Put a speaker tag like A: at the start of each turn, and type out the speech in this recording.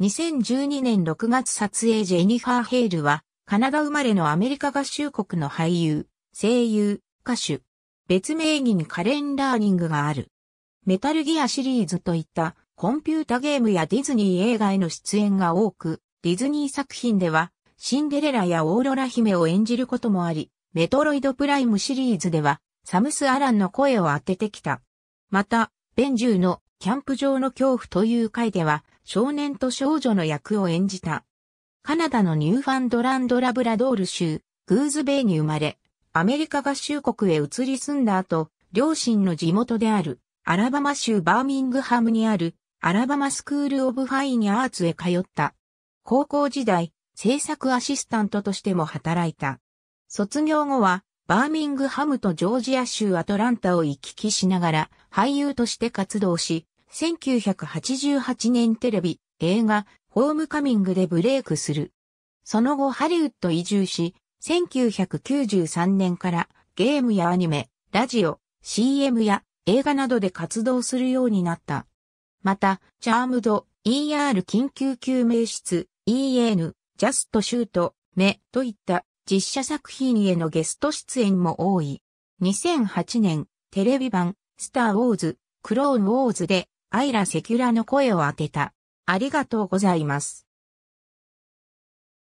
A: 2012年6月撮影ジェニファー・ヘイルは、カナダ生まれのアメリカ合衆国の俳優、声優、歌手。別名義にカレンラーニングがある。メタルギアシリーズといったコンピュータゲームやディズニー映画への出演が多く、ディズニー作品ではシンデレラやオーロラ姫を演じることもあり、メトロイドプライムシリーズではサムス・アランの声を当ててきた。また、ベンジューのキャンプ場の恐怖という回では少年と少女の役を演じた。カナダのニューファンドランドラブラドール州、グーズベイに生まれ、アメリカ合衆国へ移り住んだ後、両親の地元である、アラバマ州バーミングハムにある、アラバマスクール・オブ・ファイン・アーツへ通った。高校時代、制作アシスタントとしても働いた。卒業後は、バーミングハムとジョージア州アトランタを行き来しながら、俳優として活動し、1988年テレビ、映画、ホームカミングでブレイクする。その後ハリウッド移住し、1993年からゲームやアニメ、ラジオ、CM や映画などで活動するようになった。また、チャームド、ER 緊急救命室、EN、ジャストシュート、目といった実写作品へのゲスト出演も多い。2008年、テレビ版、スターウォーズ、クローンウォーズでアイラ・セキュラの声を当てた。ありがとうございま
B: す。